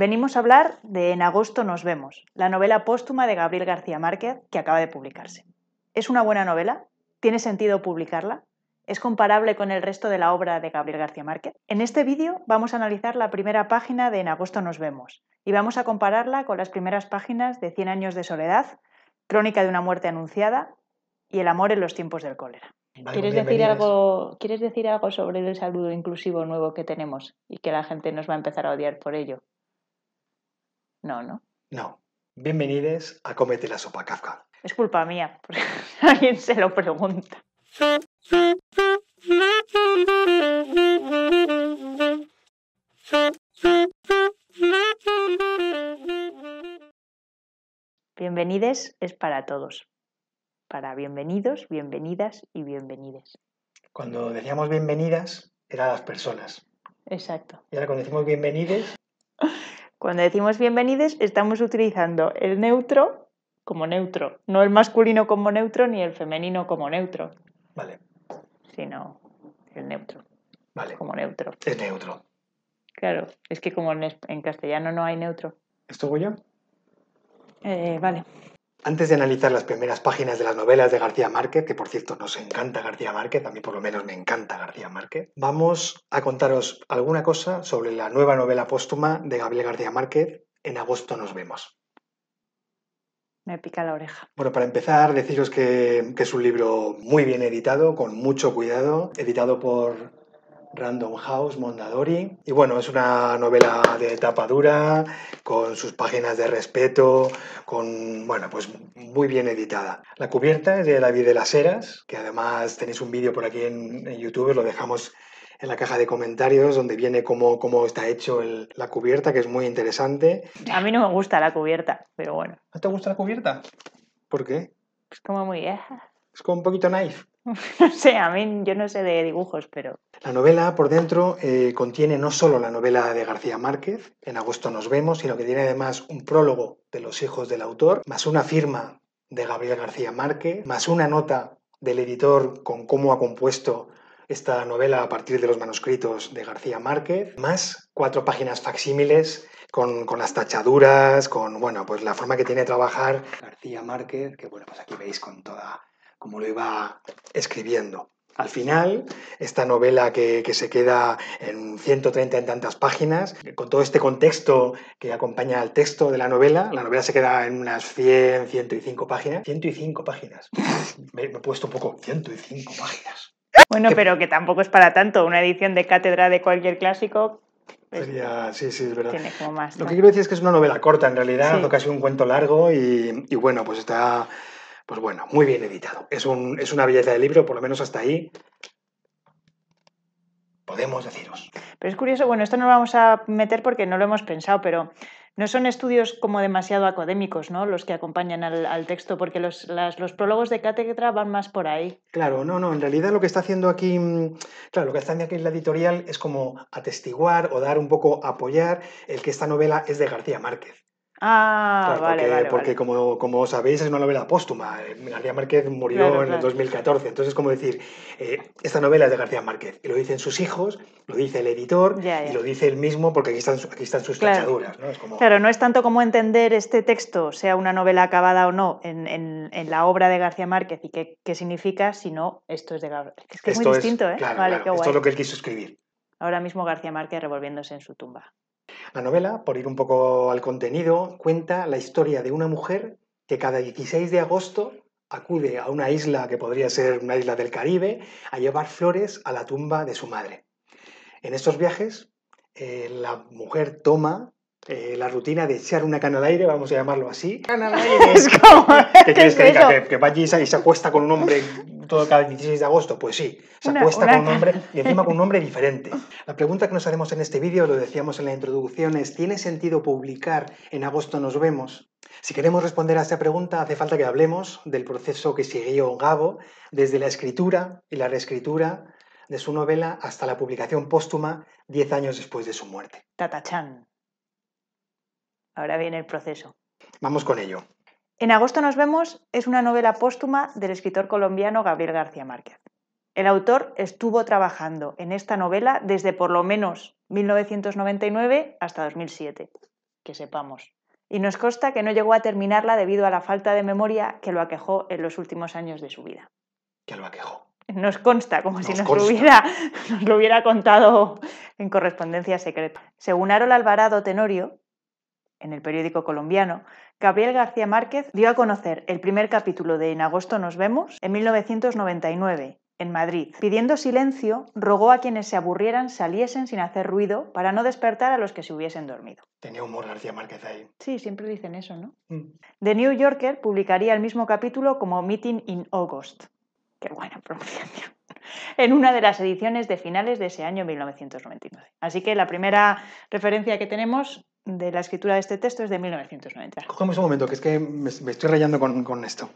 Venimos a hablar de En agosto nos vemos, la novela póstuma de Gabriel García Márquez que acaba de publicarse. ¿Es una buena novela? ¿Tiene sentido publicarla? ¿Es comparable con el resto de la obra de Gabriel García Márquez? En este vídeo vamos a analizar la primera página de En agosto nos vemos y vamos a compararla con las primeras páginas de Cien años de soledad, Crónica de una muerte anunciada y El amor en los tiempos del cólera. ¿Quieres pues decir, algo, ¿Quieres decir algo sobre el saludo inclusivo nuevo que tenemos y que la gente nos va a empezar a odiar por ello? No, ¿no? No. Bienvenidos a Comete la Sopa Kafka. Es culpa mía, porque alguien se lo pregunta. Bienvenides es para todos. Para bienvenidos, bienvenidas y bienvenides. Cuando decíamos bienvenidas, a las personas. Exacto. Y ahora cuando decimos bienvenides, Cuando decimos bienvenides estamos utilizando el neutro como neutro, no el masculino como neutro ni el femenino como neutro. Vale. Sino el neutro. Vale. Como neutro. El neutro. Claro, es que como en, castellano no hay neutro. ¿Esto voy yo? Eh, vale. Antes de analizar las primeras páginas de las novelas de García Márquez, que por cierto nos encanta García Márquez, a mí por lo menos me encanta García Márquez, vamos a contaros alguna cosa sobre la nueva novela póstuma de Gabriel García Márquez, En agosto nos vemos. Me pica la oreja. Bueno, para empezar, deciros que, que es un libro muy bien editado, con mucho cuidado, editado por Random House Mondadori. Y bueno, es una novela de tapa dura, con sus páginas de respeto, con, bueno, pues muy bien editada. La cubierta es de David de las Heras, que además tenéis un vídeo por aquí en, YouTube, lo dejamos en la caja de comentarios donde viene cómo, cómo está hecho la cubierta, que es muy interesante. A mí no me gusta la cubierta, pero bueno. ¿No te gusta la cubierta? ¿Por qué? Es como muy vieja. Es como un poquito naif. no sé, a mí yo no sé de dibujos, pero... La novela por dentro eh, contiene no solo la novela de García Márquez, En agosto nos vemos, sino que tiene además un prólogo de los hijos del autor, más una firma de Gabriel García Márquez, más una nota del editor con cómo ha compuesto esta novela a partir de los manuscritos de García Márquez, más cuatro páginas facsímiles con, las tachaduras, con bueno, pues la forma que tiene de trabajar García Márquez, que bueno, pues aquí veis con toda como lo iba escribiendo. Al final, esta novela que, que, se queda en 130 en tantas páginas, con todo este contexto que acompaña al texto de la novela, la novela se queda en unas 100, 105 páginas. 105 páginas. me, he puesto un poco. 105 páginas. Bueno, pero que tampoco es para tanto. Una edición de cátedra de cualquier clásico. Pues, sí, sí, es verdad. Tiene como más, Lo que quiero decir es que es una novela corta, en realidad, casi un cuento largo y, y bueno, pues está pues bueno, muy bien editado. Es, una belleza de libro, por lo menos hasta ahí podemos deciros. Pero es curioso, bueno, esto no lo vamos a meter porque no lo hemos pensado, pero no son estudios como demasiado académicos, ¿no? Los que acompañan al, texto, porque los, prólogos de cátedra van más por ahí. Claro, no, no, en realidad lo que está haciendo aquí, mm, claro, lo que está haciendo aquí la editorial es como atestiguar o dar un poco, apoyar el que esta novela es de García Márquez. Ah, vale, porque, Como, sabéis, es una novela póstuma. García Márquez murió en el 2014. Entonces es como decir, eh, esta novela es de García Márquez. Y lo dicen sus hijos, lo dice el editor y lo dice él mismo porque aquí están, aquí están sus tachaduras. Claro, no es tanto como entender este texto, sea una novela acabada o no, en, la obra de García Márquez y qué, qué significa, sino esto es de García Es que es muy distinto, Esto es ¿eh? lo que él quiso escribir. Ahora mismo García Márquez revolviéndose en su tumba. La novela, por ir un poco al contenido, cuenta la historia de una mujer que cada 16 de agosto acude a una isla que podría ser una isla del Caribe a llevar flores a la tumba de su madre. En estos viajes, eh, la mujer toma eh, la rutina de echar una cana al aire, vamos a llamarlo así. Cana al aire. ¿Qué quieres que diga? Que, que, y se, acuesta con un hombre todo cada 16 de agosto? Pues sí, se con un nombre, y encima con un nombre diferente. La pregunta que nos haremos en este vídeo, lo decíamos en la introducción, es ¿tiene sentido publicar en agosto nos vemos? Si queremos responder a esta pregunta, hace falta que hablemos del proceso que siguió Gabo desde la escritura y la reescritura de su novela hasta la publicación póstuma 10 años después de su muerte. Chan Ahora viene el proceso. Vamos con ello. En agosto nos vemos es una novela póstuma del escritor colombiano Gabriel García Márquez. El autor estuvo trabajando en esta novela desde por lo menos 1999 hasta 2007, que sepamos. Y nos consta que no llegó a terminarla debido a la falta de memoria que lo aquejó en los últimos años de su vida. ¿Qué lo aquejó? Nos consta, como si nos, lo hubiera, nos lo hubiera contado en correspondencia secreta. Según Harold Alvarado Tenorio, en el periódico colombiano, Gabriel García Márquez dio a conocer el primer capítulo de En agosto nos vemos en 1999, en Madrid. Pidiendo silencio, rogó a quienes se aburrieran saliesen sin hacer ruido para no despertar a los que se hubiesen dormido. Tenía humor García Márquez ahí. Sí, siempre dicen eso, ¿no? Mm. The New Yorker publicaría el mismo capítulo como Meeting in August. Qué buena pronunciación en una de las ediciones de finales de ese año 1999. Así que la primera referencia que tenemos de la escritura de este texto es de 1990. Cogemos un momento, que es que me, estoy rayando con, esto.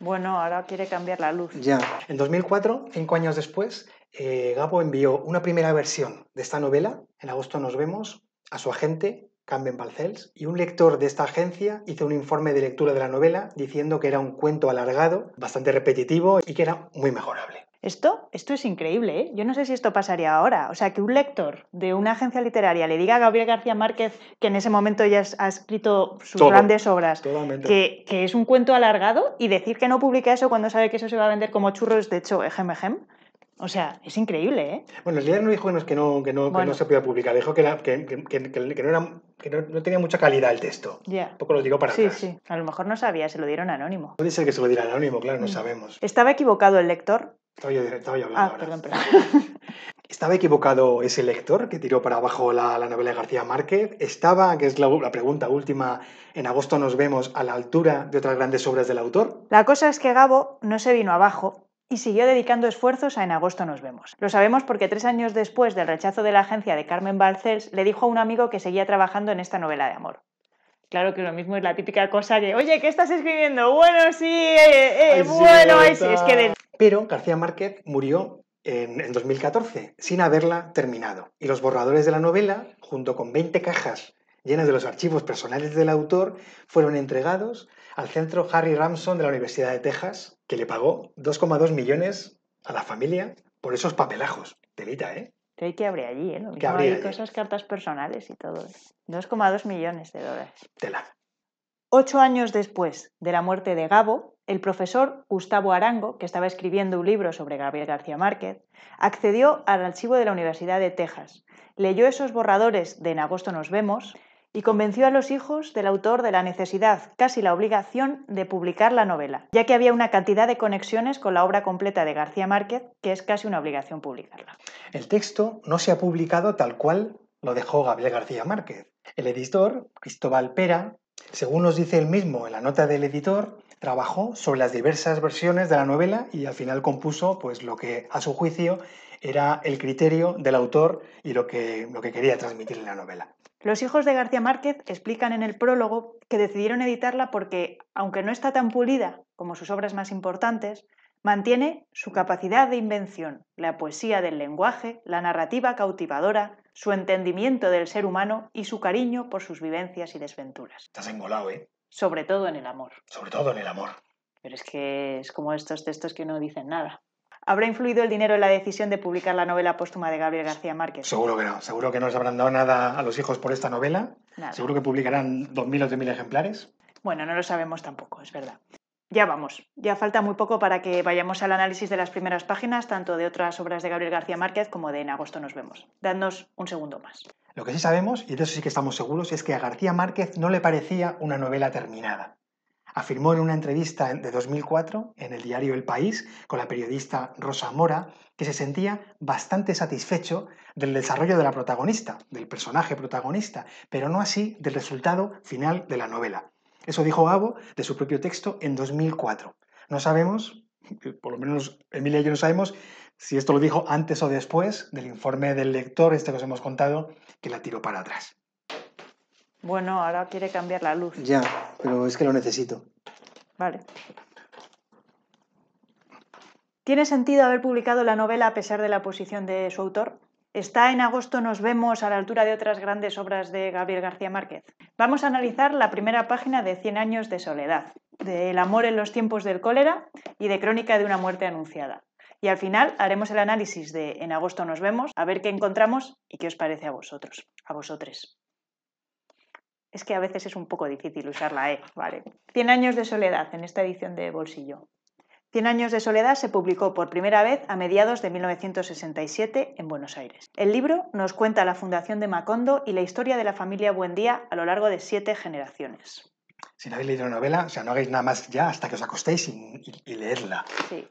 Bueno, ahora quiere cambiar la luz. Ya. En 2004, cinco años después, eh, Gabo envió una primera versión de esta novela, En agosto nos vemos, a su agente, Camben Balcells, y un lector de esta agencia hizo un informe de lectura de la novela diciendo que era un cuento alargado, bastante repetitivo y que era muy mejorable. Esto, es increíble, ¿eh? Yo no sé si esto pasaría ahora. O sea, que un lector de una agencia literaria le diga a Gabriel García Márquez, que en ese momento ya ha escrito sus grandes obras, que, es un cuento alargado, y decir que no publica eso cuando sabe que eso se va a vender como churros, de hecho, ejem, O sea, es increíble, ¿eh? Bueno, el líder no dijo que no, se podía publicar, dijo que, no, tenía mucha calidad el texto. poco lo digo para Sí, sí. A lo mejor no sabía, se lo dieron anónimo. Puede ser que se lo diera anónimo, claro, no mm. sabemos. ¿Estaba equivocado el lector? ¿Estaba equivocado ese lector que tiró para abajo la, novela de García Márquez? ¿Estaba, que es la, la, pregunta última, en agosto nos vemos a la altura de otras grandes obras del autor? La cosa es que Gabo no se vino abajo y siguió dedicando esfuerzos a En agosto nos vemos. Lo sabemos porque tres años después del rechazo de la agencia de Carmen Balcells, le dijo a un amigo que seguía trabajando en esta novela de amor. Claro que lo mismo es la típica cosa de oye, ¿qué estás escribiendo? Bueno, sí, eh, eh, eh, bueno, es, que... Pero García Márquez murió en, en 2014 sin haberla terminado. Y los borradores de la novela, junto con 20 cajas llenas de los archivos personales del autor, fueron entregados al Centro Harry Ramson de la Universidad de Texas, que le pagó 2,2 millones a la familia por esos papelajos. Telita, ¿eh? hay que abrir allí? Eh? Lo mismo hay cartas personales y todo. 2,2 millones de dólares. Ocho años después de la muerte de Gabo, el profesor Gustavo Arango, que estaba escribiendo un libro sobre Gabriel García Márquez, accedió al archivo de la Universidad de Texas, leyó esos borradores de En agosto nos vemos y convenció a los hijos del autor de la necesidad, casi la obligación, de publicar la novela, ya que había una cantidad de conexiones con la obra completa de García Márquez que es casi una obligación publicarla. El texto no se ha publicado tal cual lo dejó Gabriel García Márquez. El editor, Cristóbal Pera, según nos dice él mismo en la nota del editor, trabajó sobre las diversas versiones de la novela y al final compuso pues lo que a su juicio era el criterio del autor y lo que, lo que quería transmitir en la novela. Los hijos de García Márquez explican en el prólogo que decidieron editarla porque, aunque no está tan pulida como sus obras más importantes, mantiene su capacidad de invención, la poesía del lenguaje, la narrativa cautivadora, su entendimiento del ser humano y su cariño por sus vivencias y desventuras. Estás engolado, ¿eh? Sobre todo en el amor. Sobre todo en el amor. Pero es que es como estos textos que no dicen nada. ¿Habrá influido el dinero en la decisión de publicar la novela póstuma de Gabriel García Márquez? Seguro que no. Seguro que no les habrán dado nada a los hijos por esta novela. Seguro que publicarán 2.000 o 3.000 ejemplares. Bueno, no lo sabemos tampoco, es verdad. Ya vamos, ya falta muy poco para que vayamos al análisis de las primeras páginas, tanto de otras obras de Gabriel García Márquez como de En agosto nos vemos. Dadnos un segundo más. Lo que sí sabemos, y de eso sí que estamos seguros, es que a García Márquez no le parecía una novela terminada afirmó en una entrevista de 2004 en el diario El País con la periodista Rosa Mora que se sentía bastante satisfecho del desarrollo de la protagonista, del personaje protagonista, pero no así del resultado final de la novela. Eso dijo Gabo de su propio texto en 2004. No sabemos, por lo menos Emilia y yo no sabemos, si esto lo dijo antes o después del informe del lector, este que os hemos contado, que la tiró para atrás. Bueno, ahora quiere cambiar la luz. Ya, pero es que lo necesito. Vale. ¿Tiene sentido haber publicado la novela a pesar de la posición de su autor? Está en agosto, nos vemos a la altura de otras grandes obras de Gabriel García Márquez. Vamos a analizar la primera página de Cien años de soledad, de El amor en los tiempos del cólera y de Crónica de una muerte anunciada. Y al final haremos el análisis de En agosto nos vemos, a ver qué encontramos y qué os parece a vosotros, a vosotres. Es que a veces es un poco difícil usar la E, ¿vale? 100 años de soledad en esta edición de Bolsillo. 100 años de soledad se publicó por primera vez a mediados de 1967 en Buenos Aires. El libro nos cuenta la fundación de Macondo y la historia de la familia Buendía a lo largo de siete generaciones. Si no habéis leído la novela, o sea, no hagáis nada más ya hasta que os acostéis y, y, leedla. Sí.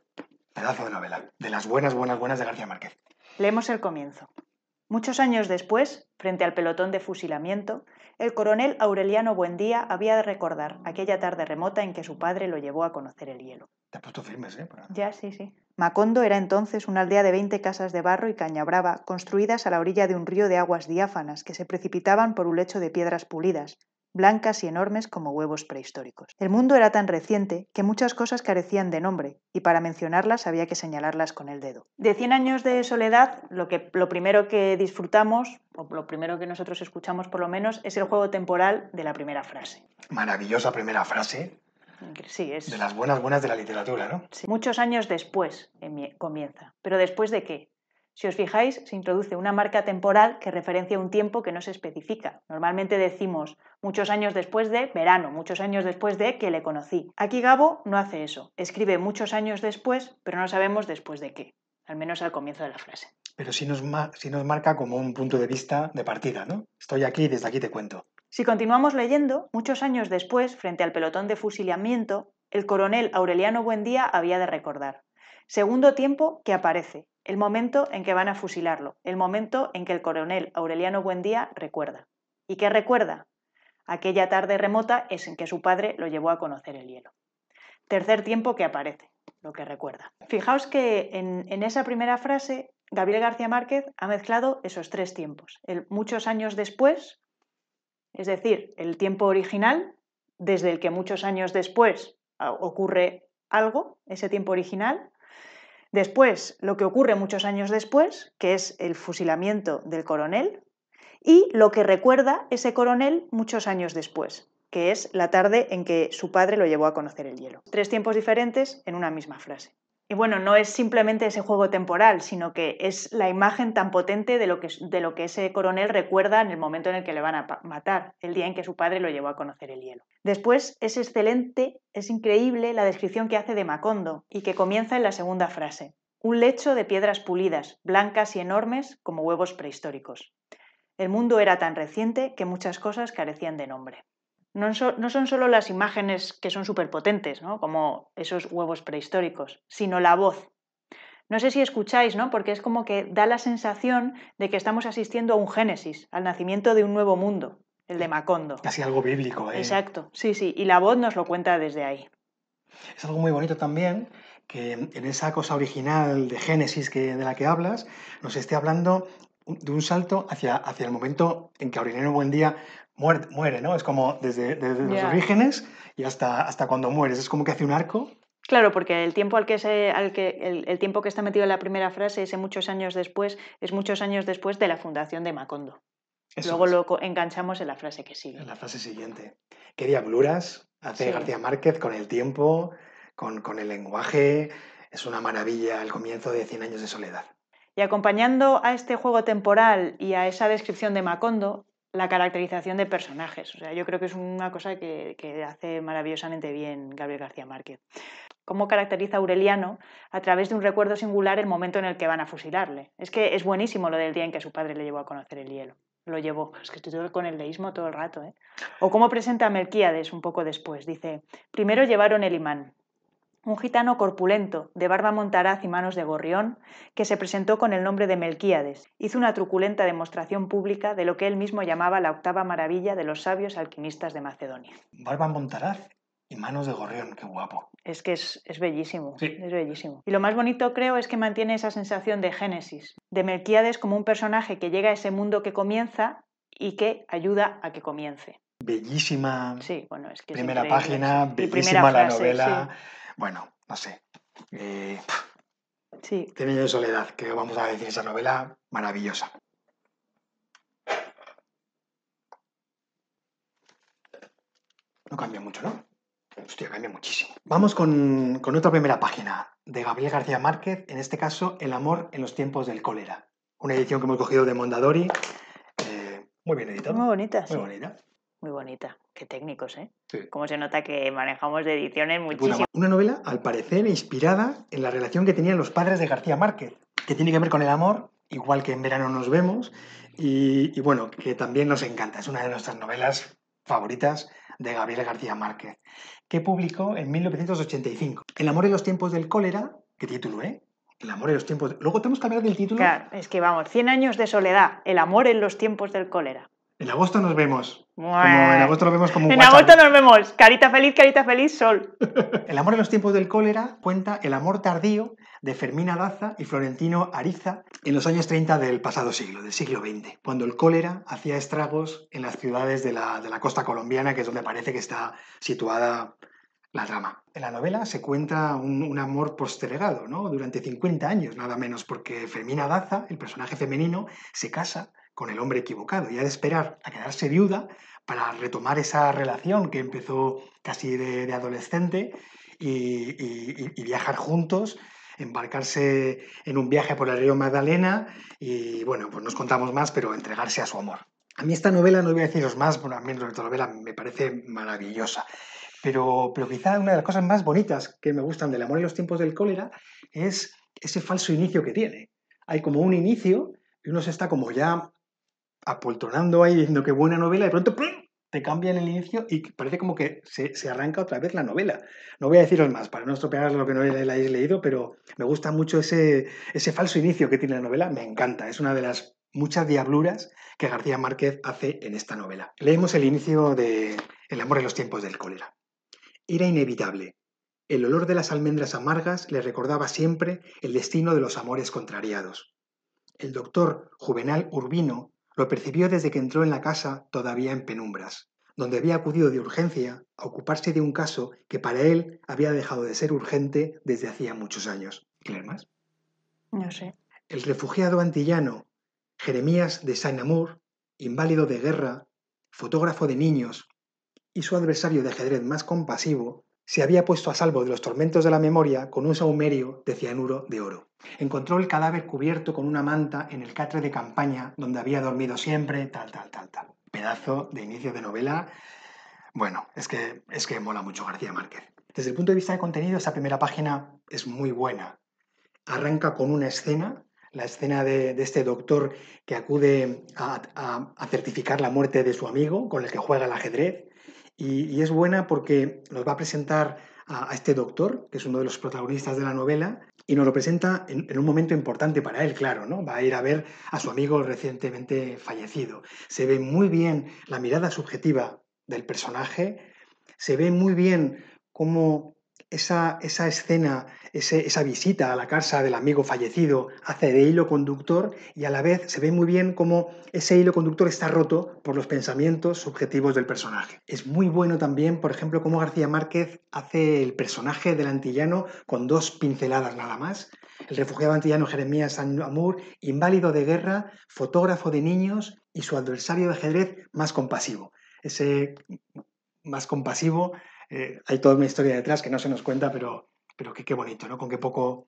Pedazo de novela, de las buenas, buenas, buenas de García Márquez. Leemos el comienzo. Muchos años después, frente al pelotón de fusilamiento, el coronel Aureliano Buendía había de recordar aquella tarde remota en que su padre lo llevó a conocer el hielo. Te has puesto firmes, ¿eh? Ya, sí, sí. Macondo era entonces una aldea de 20 casas de barro y caña brava, construidas a la orilla de un río de aguas diáfanas que se precipitaban por un lecho de piedras pulidas, blancas y enormes como huevos prehistóricos. El mundo era tan reciente que muchas cosas carecían de nombre, y para mencionarlas había que señalarlas con el dedo. De 100 años de soledad, lo, que, lo primero que disfrutamos, o lo primero que nosotros escuchamos por lo menos, es el juego temporal de la primera frase. Maravillosa primera frase. Sí, es... De las buenas buenas de la literatura, ¿no? Muchos años después eh, comienza. ¿Pero después de qué? Si os fijáis, se introduce una marca temporal que referencia un tiempo que no se especifica. Normalmente decimos muchos años después de verano, muchos años después de que le conocí. Aquí Gabo no hace eso. Escribe muchos años después, pero no sabemos después de qué, al menos al comienzo de la frase. Pero sí nos, marca como un punto de vista de partida, ¿no? Estoy aquí y desde aquí te cuento. Si continuamos leyendo, muchos años después, frente al pelotón de fusilamiento, el coronel Aureliano Buendía había de recordar. Segundo tiempo que aparece, el momento en que van a fusilarlo, el momento en que el coronel Aureliano Buendía recuerda. ¿Y qué recuerda? Aquella tarde remota es en que su padre lo llevó a conocer el hielo. Tercer tiempo que aparece, lo que recuerda. Fijaos que en, esa primera frase Gabriel García Márquez ha mezclado esos tres tiempos. El muchos años después, es decir, el tiempo original, desde el que muchos años después ah, ocurre algo, ese tiempo original, Después, lo que ocurre muchos años después, que es el fusilamiento del coronel, y lo que recuerda ese coronel muchos años después, que es la tarde en que su padre lo llevó a conocer el hielo. Tres tiempos diferentes en una misma frase y bueno, no es simplemente ese juego temporal, sino que es la imagen tan potente de lo, que, ese coronel recuerda en el momento en el que le van a matar, el día en que su padre lo llevó a conocer el hielo. Después es excelente, es increíble la descripción que hace de Macondo y que comienza en la segunda frase. Un lecho de piedras pulidas, blancas y enormes como huevos prehistóricos. El mundo era tan reciente que muchas cosas carecían de nombre no, son solo las imágenes que son súper potentes, ¿no? como esos huevos prehistóricos, sino la voz. No sé si escucháis, ¿no? porque es como que da la sensación de que estamos asistiendo a un génesis, al nacimiento de un nuevo mundo, el de Macondo. Casi algo bíblico, ¿eh? Exacto, sí, sí, y la voz nos lo cuenta desde ahí. Es algo muy bonito también que en esa cosa original de Génesis que, de la que hablas, nos esté hablando de un salto hacia, hacia el momento en que Aurinero Buendía muere, ¿no? Es como desde, los orígenes y hasta, hasta cuando mueres. Es como que hace un arco. Claro, porque el tiempo al que el, tiempo que está metido en la primera frase, muchos años después, es muchos años después de la fundación de Macondo. Luego lo enganchamos en la frase que sigue. En la frase siguiente. Qué diabluras hace García Márquez con el tiempo, con, con el lenguaje. Es una maravilla el comienzo de Cien años de soledad. Y acompañando a este juego temporal y a esa descripción de Macondo, la caracterización de personajes. O sea, yo creo que es una cosa que, hace maravillosamente bien Gabriel García Márquez. Cómo caracteriza a Aureliano a través de un recuerdo singular el momento en el que van a fusilarle. Es que es buenísimo lo del día en que su padre le llevó a conocer el hielo. Lo llevó. Es que estoy con el deísmo todo el rato. ¿eh? O cómo presenta a Melquíades un poco después. Dice, primero llevaron el imán, un gitano corpulento, de barba montaraz y manos de gorrión, que se presentó con el nombre de Melquíades, hizo una truculenta demostración pública de lo que él mismo llamaba la octava maravilla de los sabios alquimistas de Macedonia. Barba montaraz y manos de gorrión, qué guapo. Es que es, bellísimo, es bellísimo. Y lo más bonito creo es que mantiene esa sensación de Génesis, de Melquíades como un personaje que llega a ese mundo que comienza y que ayuda a que comience. Bellísima. Sí, bueno, es que primera página, bellísima la novela. Bueno, no sé. Eh, sí. Tenido de soledad, que vamos a decir esa novela maravillosa. No cambia mucho, ¿no? Hostia, cambia muchísimo. Vamos con, otra primera página de Gabriel García Márquez, en este caso El amor en los tiempos del cólera. Una edición que hemos cogido de Mondadori. Eh, muy bien editada. Muy bonita, Muy bonita. Muy bonita. Qué técnicos, ¿eh? Sí. se nota que manejamos de ediciones muchísimas. Una novela, al parecer, inspirada en la relación que tenían los padres de García Márquez, que tiene que ver con el amor, igual que en verano nos vemos, y, bueno, que también nos encanta. Es una de nuestras novelas favoritas de Gabriel García Márquez, que publicó en 1985. El amor en los tiempos del cólera, qué título, ¿eh? El amor en los tiempos. Luego tenemos que hablar del título. Claro, es que vamos, 100 años de soledad, el amor en los tiempos del cólera. En agosto nos vemos. en agosto nos vemos como En agosto nos vemos. Carita feliz, carita feliz, sol. el amor en los tiempos del cólera cuenta el amor tardío de Fermina daza y Florentino Ariza en los años 30 del pasado siglo, del siglo XX, cuando el cólera hacía estragos en las ciudades de la, costa colombiana, que es donde parece que está situada la trama. En la novela se cuenta un, amor postergado, ¿no? Durante 50 años, nada menos, porque Fermina Daza, el personaje femenino, se casa con el hombre equivocado y ha de esperar a quedarse viuda para retomar esa relación que empezó casi de, adolescente y, viajar juntos, embarcarse en un viaje por el río Magdalena y bueno, pues nos contamos más, pero entregarse a su amor. A mí esta novela, no voy a deciros más, bueno, a mí esta novela me parece maravillosa, pero, pero quizá una de las cosas más bonitas que me gustan del amor en los tiempos del cólera es ese falso inicio que tiene. Hay como un inicio y uno se está como ya apoltronando ahí diciendo que buena novela, de pronto te cambian el inicio y parece como que se, arranca otra vez la novela. No voy a deciros más para no estropear lo que no hayáis leído, pero me gusta mucho ese, ese falso inicio que tiene la novela, me encanta, es una de las muchas diabluras que García Márquez hace en esta novela. Leemos el inicio de El amor en los tiempos del cólera. Era inevitable. El olor de las almendras amargas le recordaba siempre el destino de los amores contrariados. El doctor Juvenal Urbino lo percibió desde que entró en la casa todavía en penumbras, donde había acudido de urgencia a ocuparse de un caso que para él había dejado de ser urgente desde hacía muchos años. más? No sé. El refugiado antillano Jeremías de Saint-Amour, inválido de guerra, fotógrafo de niños y su adversario de ajedrez más compasivo, se había puesto a salvo de los tormentos de la memoria con un saumerio de cianuro de oro. Encontró el cadáver cubierto con una manta en el catre de campaña donde había dormido siempre, tal, tal, tal, tal. Pedazo de inicio de novela. Bueno, es que, es que mola mucho García Márquez. Desde el punto de vista de contenido, esa primera página es muy buena. Arranca con una escena, la escena de, este doctor que acude a, a certificar la muerte de su amigo, con el que juega al ajedrez y, es buena porque nos va a presentar a, este doctor, que es uno de los protagonistas de la novela, y nos lo presenta en, en, un momento importante para él, claro, ¿no? Va a ir a ver a su amigo recientemente fallecido. Se ve muy bien la mirada subjetiva del personaje, se ve muy bien cómo esa, escena, esa visita a la casa del amigo fallecido hace de hilo conductor y a la vez se ve muy bien cómo ese hilo conductor está roto por los pensamientos subjetivos del personaje. Es muy bueno también, por ejemplo, cómo García Márquez hace el personaje del antillano con dos pinceladas nada más. El refugiado antillano Jeremías Amur, inválido de guerra, fotógrafo de niños y su adversario de ajedrez más compasivo. Ese más compasivo eh, hay toda una historia detrás que no se nos cuenta, pero, pero qué, bonito, ¿no? Con qué poco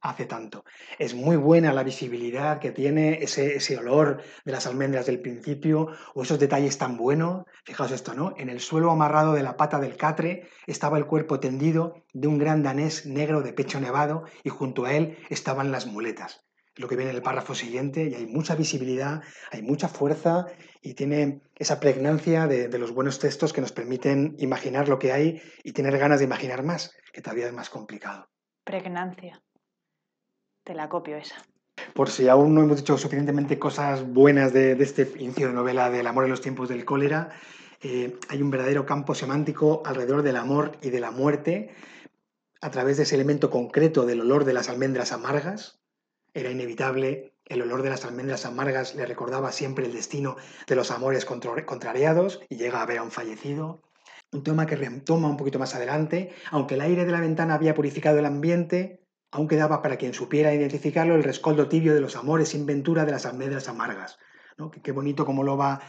hace tanto. Es muy buena la visibilidad que tiene, ese, ese olor de las almendras del principio, o esos detalles tan buenos. Fijaos esto, ¿no? En el suelo amarrado de la pata del catre estaba el cuerpo tendido de un gran danés negro de pecho nevado y junto a él estaban las muletas lo que viene en el párrafo siguiente y hay mucha visibilidad, hay mucha fuerza y tiene esa pregnancia de, los buenos textos que nos permiten imaginar lo que hay y tener ganas de imaginar más, que todavía es más complicado. Pregnancia. Te la copio esa. Por si aún no hemos dicho suficientemente cosas buenas de, este inicio de novela del amor en los tiempos del cólera, eh, hay un verdadero campo semántico alrededor del amor y de la muerte a través de ese elemento concreto del olor de las almendras amargas, era inevitable, el olor de las almendras amargas le recordaba siempre el destino de los amores contrariados y llega a ver a un fallecido. Un tema que retoma un poquito más adelante, aunque el aire de la ventana había purificado el ambiente, aún quedaba para quien supiera identificarlo el rescoldo tibio de los amores sin ventura de las almendras amargas. Qué bonito cómo lo va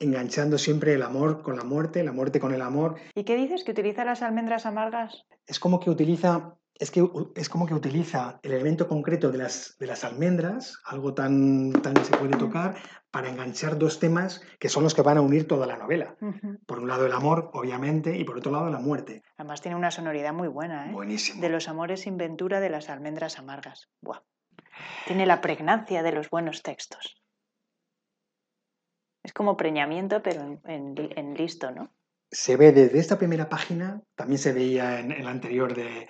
enganchando siempre el amor con la muerte, la muerte con el amor. ¿Y qué dices que utiliza las almendras amargas? Es como que utiliza es que es como que utiliza el elemento concreto de las, de las almendras, algo tan, tan que se puede tocar, para enganchar dos temas que son los que van a unir toda la novela. Por un lado el amor, obviamente, y por otro lado la muerte. Además tiene una sonoridad muy buena, ¿eh? De los amores sin ventura de las almendras amargas. Buah. Tiene la pregnancia de los buenos textos. Es como preñamiento, pero en, listo, ¿no? Se ve desde esta primera página, también se veía en, en la anterior de,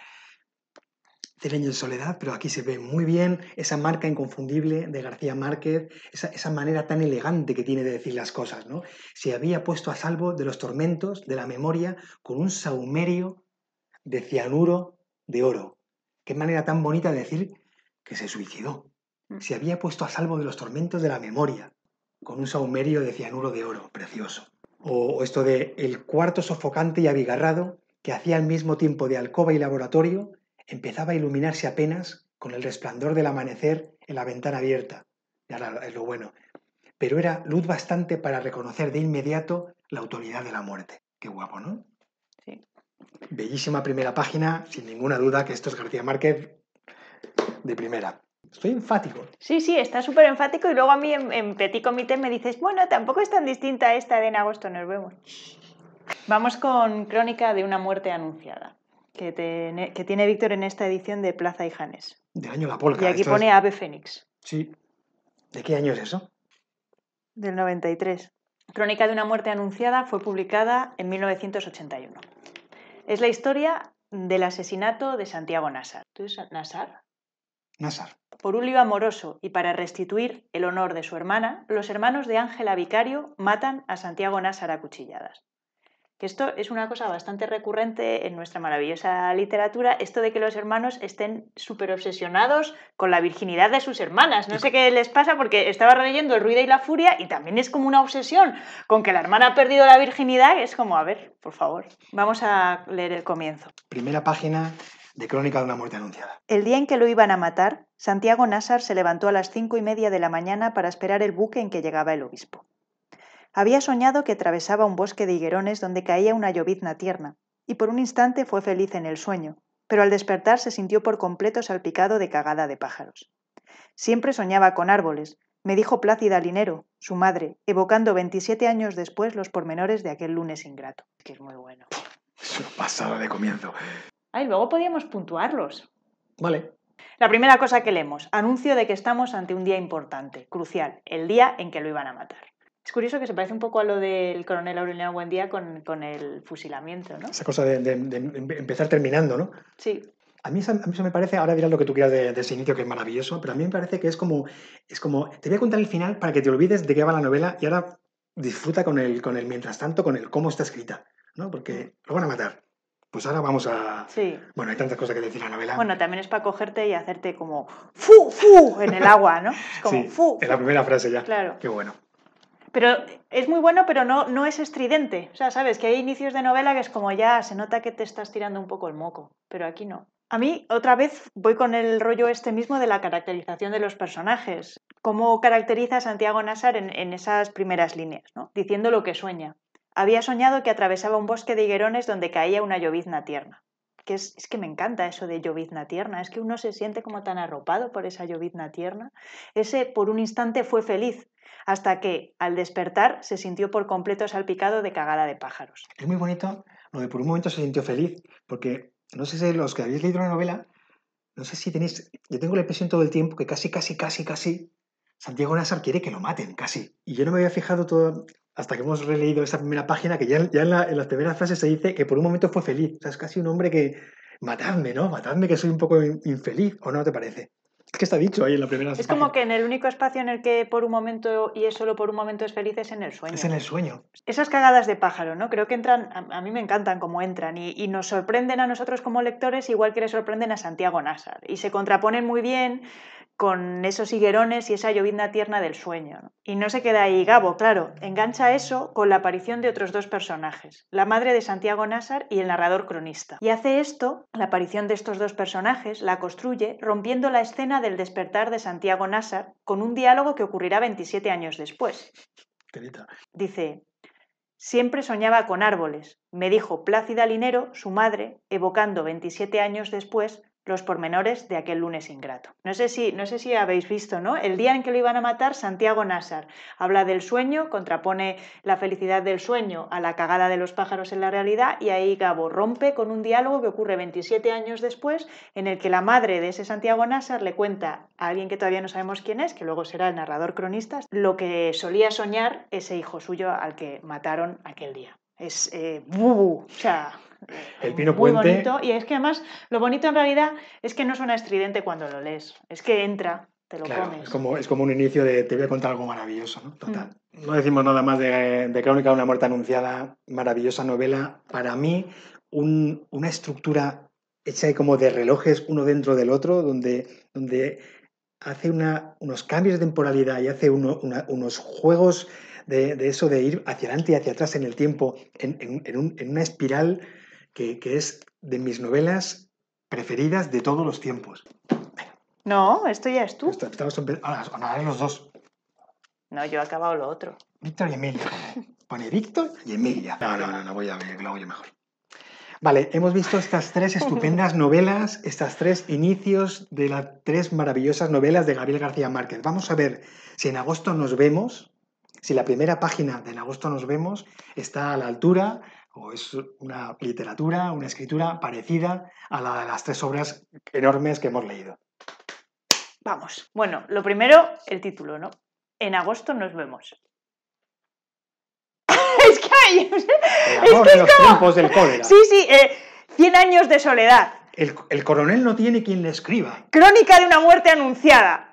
el este Año en Soledad, pero aquí se ve muy bien esa marca inconfundible de García Márquez, esa, esa, manera tan elegante que tiene de decir las cosas, ¿no? Se había puesto a salvo de los tormentos de la memoria con un saumerio de cianuro de oro. Qué manera tan bonita de decir que se suicidó. Mm. Se había puesto a salvo de los tormentos de la memoria con un saumerio de cianuro de oro, precioso. O esto de el cuarto sofocante y abigarrado que hacía al mismo tiempo de alcoba y laboratorio empezaba a iluminarse apenas con el resplandor del amanecer en la ventana abierta. Y ahora es lo bueno. Pero era luz bastante para reconocer de inmediato la autoridad de la muerte. Qué guapo, ¿no? Sí. Bellísima primera página, sin ninguna duda que esto es García Márquez de primera. Estoy enfático. Sí, sí, está súper enfático y luego a mí en, Petit Comité me dices, bueno, tampoco es tan distinta esta de en agosto, nos vemos. Vamos con Crónica de una muerte anunciada que, que tiene Víctor en esta edición de Plaza y Janes. De año la polca. Y aquí pone Ave Fénix. Sí. ¿De qué año es eso? Del 93. Crónica de una muerte anunciada fue publicada en 1981. Es la historia del asesinato de Santiago Nazar. ¿Tú eres Nassar? Por un lío amoroso y para restituir el honor de su hermana, los hermanos de Ángela Vicario matan a Santiago Nazar a cuchilladas esto es una cosa bastante recurrente en nuestra maravillosa literatura, esto de que los hermanos estén súper obsesionados con la virginidad de sus hermanas. No sé qué les pasa porque estaba leyendo El ruido y la furia y también es como una obsesión con que la hermana ha perdido la virginidad. Es como, a ver, por favor, vamos a leer el comienzo. Primera página de Crónica de una muerte anunciada. El día en que lo iban a matar, Santiago Názar se levantó a las cinco y media de la mañana para esperar el buque en que llegaba el obispo. Había soñado que atravesaba un bosque de higuerones donde caía una llovizna tierna, y por un instante fue feliz en el sueño, pero al despertar se sintió por completo salpicado de cagada de pájaros. Siempre soñaba con árboles, me dijo Plácida Linero, su madre, evocando 27 años después los pormenores de aquel lunes ingrato. Que es muy bueno. Es una pasada de comienzo. Ay, luego podíamos puntuarlos. Vale. La primera cosa que leemos, anuncio de que estamos ante un día importante, crucial, el día en que lo iban a matar. Es curioso que se parece un poco a lo del coronel Aureliano Buendía con, con el fusilamiento, ¿no? Esa cosa de, empezar terminando, ¿no? Sí. A mí, a mí, eso me parece, ahora dirás lo que tú quieras de, ese inicio que es maravilloso, pero a mí me parece que es como, es como, te voy a contar el final para que te olvides de qué va la novela y ahora disfruta con el, con el mientras tanto, con el cómo está escrita, ¿no? Porque mm. lo van a matar. Pues ahora vamos a... Bueno, hay tantas cosas que decir la novela. Bueno, también es para cogerte y hacerte como fu, fu en el agua, ¿no? como sí, fu. En la primera frase ya. Claro. Qué bueno pero es muy bueno, pero no, no es estridente. O sea, sabes que hay inicios de novela que es como ya se nota que te estás tirando un poco el moco, pero aquí no. A mí, otra vez, voy con el rollo este mismo de la caracterización de los personajes. ¿Cómo caracteriza Santiago Nasar en, en esas primeras líneas? ¿no? Diciendo lo que sueña. Había soñado que atravesaba un bosque de higuerones donde caía una llovizna tierna que es, que me encanta eso de llovizna tierna, es que uno se siente como tan arropado por esa llovizna tierna. Ese por un instante fue feliz, hasta que al despertar se sintió por completo salpicado de cagada de pájaros. Es muy bonito lo de por un momento se sintió feliz, porque no sé si los que habéis leído la novela, no sé si tenéis, yo tengo la impresión todo el tiempo que casi, casi, casi, casi Santiago Nazar quiere que lo maten, casi. Y yo no me había fijado todo, hasta que hemos releído esa primera página, que ya, en, la, primera frase se dice que por un momento fue feliz. O sea, es casi un hombre que, matadme, ¿no? Matadme que soy un poco infeliz, ¿o no te parece? Es que está dicho ahí en la primera Es como que en el único espacio en el que por un momento y es solo por un momento es feliz es en el sueño. Es en el sueño. Esas cagadas de pájaro, ¿no? Creo que entran, a, mí me encantan como entran y, nos sorprenden a nosotros como lectores igual que le sorprenden a Santiago Nassar. Y se contraponen muy bien con esos higuerones y esa llovizna tierna del sueño. Y no se queda ahí Gabo, claro, engancha eso con la aparición de otros dos personajes, la madre de Santiago Nasar y el narrador cronista. Y hace esto, la aparición de estos dos personajes, la construye rompiendo la escena del despertar de Santiago Nasar con un diálogo que ocurrirá 27 años después. Querida. Dice, Siempre soñaba con árboles, me dijo Plácida Linero, su madre, evocando 27 años después los pormenores de aquel lunes ingrato. No sé si, no sé si habéis visto, ¿no? El día en que lo iban a matar, Santiago Nasar habla del sueño, contrapone la felicidad del sueño a la cagada de los pájaros en la realidad y ahí Gabo rompe con un diálogo que ocurre 27 años después en el que la madre de ese Santiago Nasar le cuenta a alguien que todavía no sabemos quién es, que luego será el narrador cronista, lo que solía soñar ese hijo suyo al que mataron aquel día es eh, muy bonito. Y es que además lo bonito en realidad es que no suena estridente cuando lo lees, es que entra, te lo comes. Es como, es como un inicio de te voy a contar algo maravilloso, ¿no? Total. Mm. No decimos nada más de, Crónica de una muerte anunciada, maravillosa novela. Para mí, una estructura hecha como de relojes uno dentro del otro, donde, donde hace unos cambios de temporalidad y hace unos juegos de, eso de ir hacia adelante y hacia atrás en el tiempo, en, una espiral que, es de mis novelas preferidas de todos los tiempos. No, esto ya es tú. estamos los dos. No, yo he acabado lo otro. Víctor y Emilia. Pone Víctor y Emilia. No, no, no, no voy a ver, lo a mejor. Vale, hemos visto estas tres estupendas novelas, estas tres inicios de las tres maravillosas novelas de Gabriel García Márquez. Vamos a ver si en agosto nos vemos si la primera página de En agosto nos vemos está a la altura o es una literatura, una escritura parecida a la de las tres obras enormes que hemos leído. Vamos. Bueno, lo primero, el título, ¿no? En agosto nos vemos. es que hay... es que Sí, sí, eh, 100 años de soledad. El, coronel no tiene quien le escriba. Crónica de una muerte anunciada.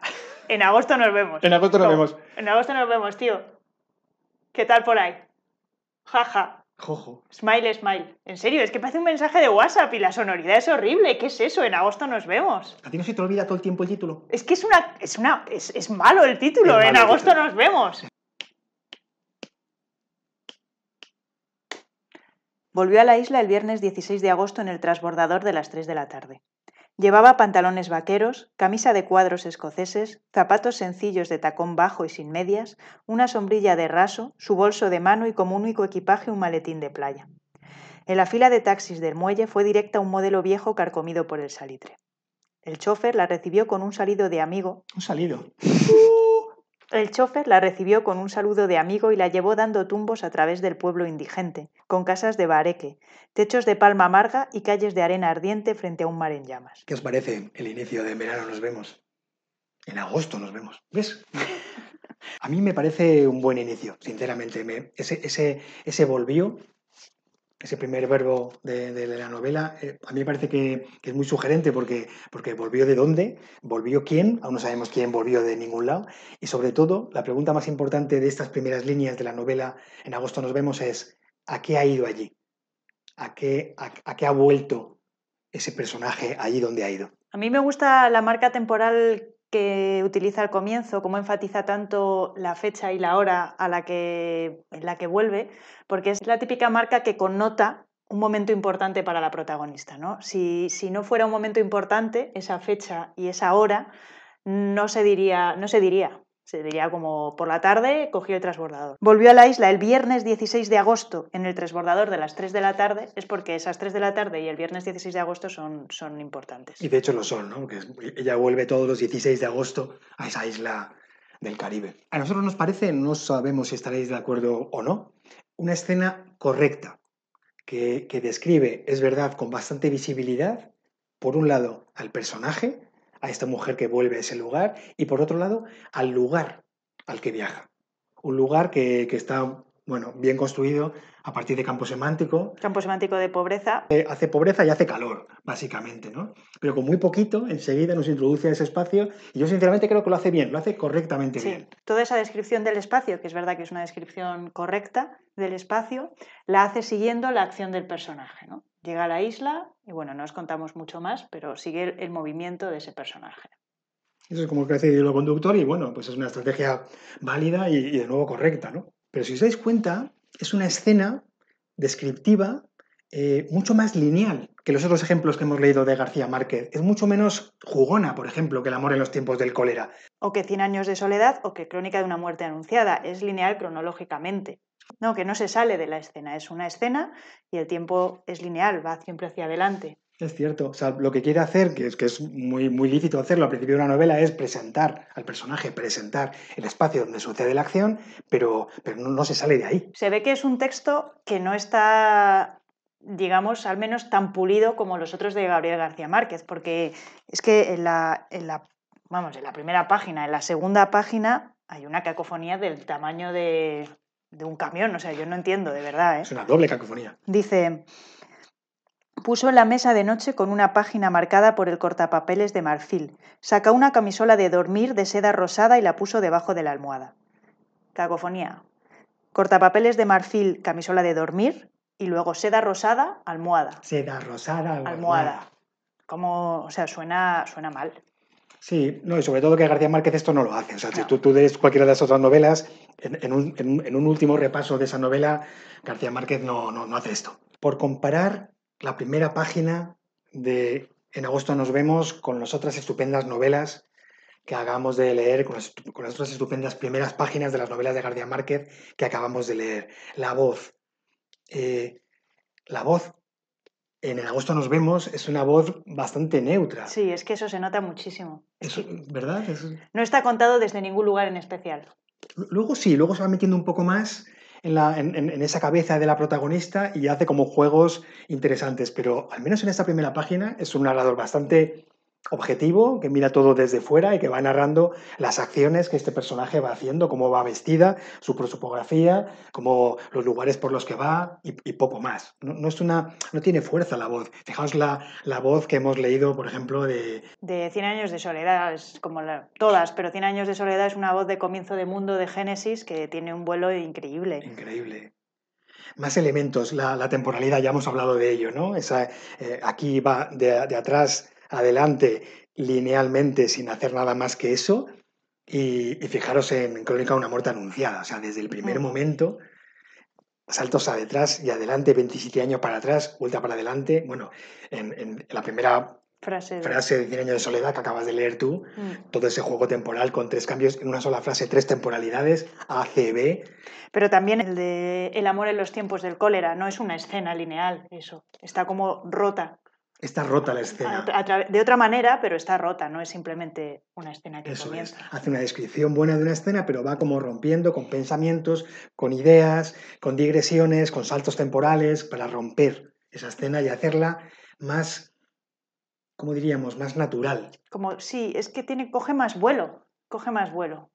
En agosto nos vemos. En agosto nos vemos. En agosto nos vemos, tío. ¿Qué tal por ahí? Jaja. Jojo. Smile, smile. En serio, es que parece un mensaje de WhatsApp y la sonoridad es horrible. ¿Qué es eso? En agosto nos vemos. A ti no se te olvida todo el tiempo el título. Es que es una. es una. es, malo el título. en agosto nos vemos. Volvió a la isla el viernes 16 de agosto en el transbordador de las 3 de la tarde. Llevaba pantalones vaqueros, camisa de cuadros escoceses, zapatos sencillos de tacón bajo y sin medias, una sombrilla de raso, su bolso de mano y como único equipaje un maletín de playa. En la fila de taxis del muelle fue directa un modelo viejo carcomido por el salitre. El chofer la recibió con un salido de amigo. Un saludo. El chofer la recibió con un saludo de amigo y la llevó dando tumbos a través del pueblo indigente, con casas de bareque, techos de palma amarga y calles de arena ardiente frente a un mar en llamas. ¿Qué os parece el inicio de verano nos vemos? En agosto nos vemos. ¿Ves? a mí me parece un buen inicio, sinceramente. ese, ese, ese ese primer verbo de, la novela, eh, a mí me parece que, es muy sugerente porque, porque volvió de dónde, volvió quién, aún no sabemos quién volvió de ningún lado. Y sobre todo, la pregunta más importante de estas primeras líneas de la novela En agosto nos vemos es, ¿A qué ha ido allí? ¿A qué, ha vuelto ese personaje allí donde ha ido? A mí me gusta la marca temporal que utiliza al comienzo, cómo enfatiza tanto la fecha y la hora a la que, en la que vuelve, porque es la típica marca que connota un momento importante para la protagonista. ¿no? Si, no fuera un momento importante, esa fecha y esa hora no se diría se diría como por la tarde, cogió el transbordador. Volvió a la isla el viernes 16 de agosto en el transbordador de las 3 de la tarde, es porque esas 3 de la tarde y el viernes 16 de agosto son, son importantes. Y de hecho lo son, ¿no? Porque ella vuelve todos los 16 de agosto a esa isla del Caribe. A nosotros nos parece, no sabemos si estaréis de acuerdo o no, una escena correcta que, que describe, es verdad, con bastante visibilidad, por un lado, al personaje, a esta mujer que vuelve a ese lugar y por otro lado al lugar al que viaja. Un lugar que, está bueno, bien construido a partir de campo semántico. Campo semántico de pobreza. Eh, hace pobreza y hace calor, básicamente, ¿no? Pero con muy poquito, enseguida nos introduce a ese espacio y yo sinceramente creo que lo hace bien, lo hace correctamente bien. Toda esa descripción del espacio, que es verdad que es una descripción correcta del espacio, la hace siguiendo la acción del personaje, ¿no? Llega a la isla y bueno, no os contamos mucho más, pero sigue el, movimiento de ese personaje. Eso es como hace el hilo conductor y bueno, pues es una estrategia válida y de nuevo correcta, ¿no? Pero si os dais cuenta, es una escena descriptiva eh, mucho más lineal que los otros ejemplos que hemos leído de García Márquez. Es mucho menos jugona, por ejemplo, que el amor en los tiempos del cólera. O que Cien años de soledad o que Crónica de una muerte anunciada. Es lineal cronológicamente. No, que no se sale de la escena. Es una escena y el tiempo es lineal, va siempre hacia adelante. Es cierto, lo que quiere hacer, que es, que es muy, muy lícito hacerlo al principio de una novela, es presentar al personaje, presentar el espacio donde sucede la acción, pero, pero no, se sale de ahí. Se ve que es un texto que no está digamos, al menos tan pulido como los otros de Gabriel García Márquez, porque es que en la, la, vamos, en la primera página, en la segunda página, hay una cacofonía del tamaño de, un camión, o sea, yo no entiendo, de verdad. ¿eh? Es una doble cacofonía. Dice, puso en la mesa de noche con una página marcada por el cortapapeles de marfil, sacó una camisola de dormir de seda rosada y la puso debajo de la almohada. Cacofonía. Cortapapeles de marfil, camisola de dormir, y luego seda rosada, almohada. Seda rosada, almohada. Como, o sea, suena, suena mal. Sí, no, y sobre todo que García Márquez esto no lo hace. O sea, si tú, lees cualquiera de las otras novelas, en, un, último repaso de esa novela, García Márquez no, no, hace esto. Por comparar la primera página de En agosto nos vemos con las otras estupendas novelas que hagamos de leer, con las, con las otras estupendas primeras páginas de las novelas de García Márquez que acabamos de leer. La voz, eh, la voz en el agosto nos vemos es una voz bastante neutra. Sí, es que eso se nota muchísimo. es ¿Verdad? No está contado desde ningún lugar en especial. Luego sí, luego se va metiendo un poco más en, esa cabeza de la protagonista y hace como juegos interesantes, pero al menos en esta primera página es un narrador bastante objetivo, que mira todo desde fuera y que va narrando las acciones que este personaje va haciendo, cómo va vestida, su prosopografía, los lugares por los que va y, poco más. No, es una, no tiene fuerza la voz. Fijaos la, voz que hemos leído, por ejemplo, de... De Cien años de soledad, es como todas, pero Cien años de soledad es una voz de comienzo de mundo de Génesis que tiene un vuelo increíble. Increíble más elementos. La, temporalidad, ya hemos hablado de ello, ¿no? Esa, eh, aquí va de, atrás adelante linealmente sin hacer nada más que eso. Y, fijaros en Crónica de una muerte anunciada, o sea, desde el primer momento, saltos a detrás y adelante, 27 años para atrás, vuelta para adelante. Bueno, en, la primera frase de... frase de 100 años de soledad que acabas de leer tú, mm. todo ese juego temporal con tres cambios en una sola frase, tres temporalidades, A, B Pero también el de el amor en los tiempos del cólera, no es una escena lineal, eso, está como rota. Está rota la escena. de otra manera, pero está rota, no es simplemente una escena que comienza. Hace una descripción buena de una escena, pero va como rompiendo con pensamientos, con ideas, con digresiones, con saltos temporales, para romper esa escena y hacerla más, ¿cómo diríamos?, más natural. Como, sí, es que tiene, coge más vuelo, coge más vuelo.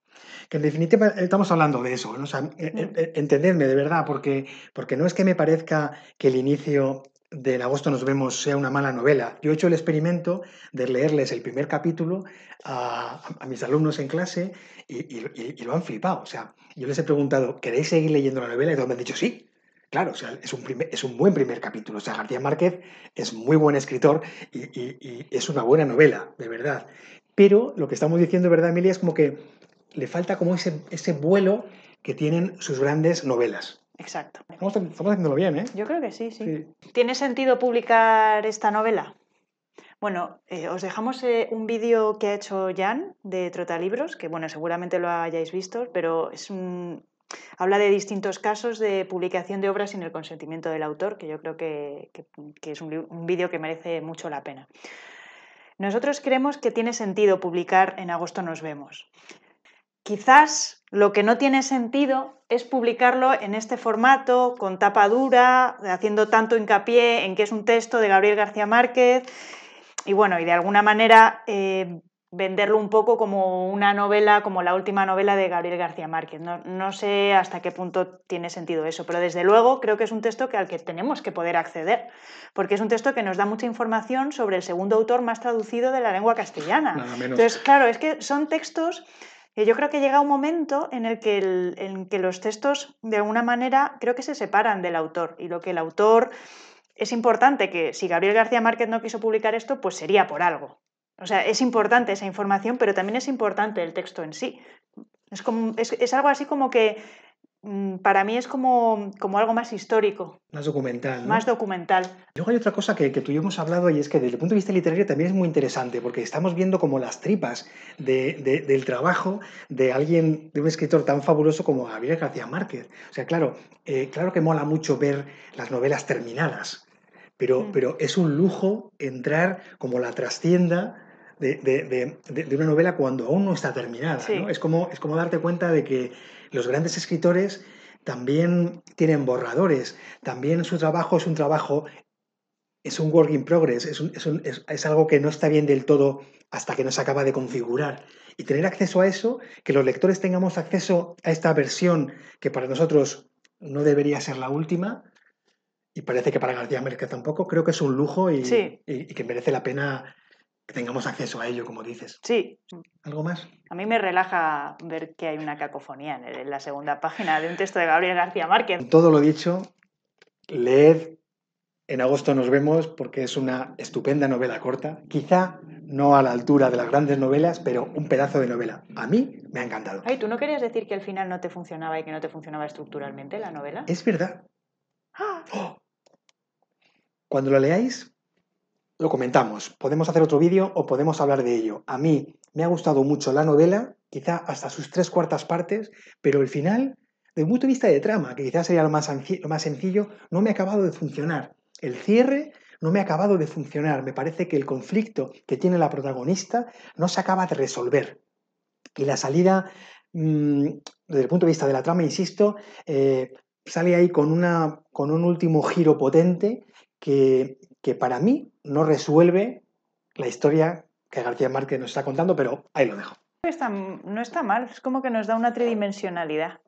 Que en definitiva eh, estamos hablando de eso, ¿no? entendedme de verdad, porque, porque no es que me parezca que el inicio en Agosto nos vemos sea una mala novela. Yo he hecho el experimento de leerles el primer capítulo a, mis alumnos en clase y, lo han flipado. O sea, yo les he preguntado, ¿queréis seguir leyendo la novela? Y todos me han dicho sí. Claro, es un, es un buen primer capítulo. O sea, García Márquez es muy buen escritor y, es una buena novela, de verdad. Pero lo que estamos diciendo, ¿verdad, Emilia? Es como que le falta como ese, ese vuelo que tienen sus grandes novelas. Exacto. Estamos, haciéndolo bien, ¿eh? Yo creo que sí, sí, ¿Tiene sentido publicar esta novela? Bueno, eh, os dejamos eh, un vídeo que ha hecho Jan de Trotalibros, que bueno, seguramente lo hayáis visto, pero es un, Habla de distintos casos de publicación de obras sin el consentimiento del autor, que yo creo que, es un vídeo que merece mucho la pena. Nosotros creemos que tiene sentido publicar En agosto nos vemos. Quizás lo que no tiene sentido es publicarlo en este formato, con tapa dura, haciendo tanto hincapié en que es un texto de Gabriel García Márquez, y bueno, y de alguna manera eh, venderlo un poco como una novela, como la última novela de Gabriel García Márquez. No, sé hasta qué punto tiene sentido eso, pero desde luego creo que es un texto que, al que tenemos que poder acceder, porque es un texto que nos da mucha información sobre el segundo autor más traducido de la lengua castellana. Entonces, claro, es que son textos yo creo que llega un momento en el que, en que los textos, de alguna manera, creo que se separan del autor y lo que el autor es importante que si Gabriel García Márquez no quiso publicar esto, pues sería por algo. O sea, es importante esa información, pero también es importante el texto en sí. Es, como, es, es algo así como que Mm, para mí es como, como, algo más histórico. Más documental. Más documental. Luego hay otra cosa que, tú y yo hemos hablado y es que desde el punto de vista literario también es muy interesante porque estamos viendo como las tripas del trabajo de alguien, de un escritor tan fabuloso como Gabriel García Márquez. O sea, claro, eh, claro que mola mucho ver las novelas terminadas, pero, mm. pero es un lujo entrar como la trastienda de, de, una novela cuando aún no está terminada. Es, como, es como darte cuenta de que los grandes escritores también tienen borradores, también su trabajo es un trabajo, es un work in progress, es, algo que no está bien del todo hasta que no se acaba de configurar. Y tener acceso a eso, que los lectores tengamos acceso a esta versión que para nosotros no debería ser la última, y parece que para García Márquez tampoco, creo que es un lujo y que merece la pena que tengamos acceso a ello, como dices. Sí. ¿Algo más? A mí me relaja ver que hay una cacofonía en la segunda página de un texto de Gabriel García Márquez. Todo lo dicho, leed. En agosto nos vemos porque es una estupenda novela corta. Quizá no a la altura de las grandes novelas, pero un pedazo de novela. A mí me ha encantado. Ay, ¿tú no querías decir que al final no te funcionaba y que no te funcionaba estructuralmente la novela? Es verdad. ¡Ah! ¡Oh! Cuando la leáis, lo comentamos. Podemos hacer otro vídeo o podemos hablar de ello. A mí me ha gustado mucho la novela, quizá hasta sus tres cuartas partes, pero el final, desde un punto de vista de trama, que quizás sería lo más, más sencillo, no me ha acabado de funcionar. El cierre no me ha acabado de funcionar. Me parece que el conflicto que tiene la protagonista no se acaba de resolver. Y la salida, mm, desde el punto de vista de la trama, insisto, eh, sale ahí con, una, con un último giro potente que que para mí no resuelve la historia que García Márquez nos está contando, pero ahí lo dejo. no está mal, es como que nos da una tridimensionalidad.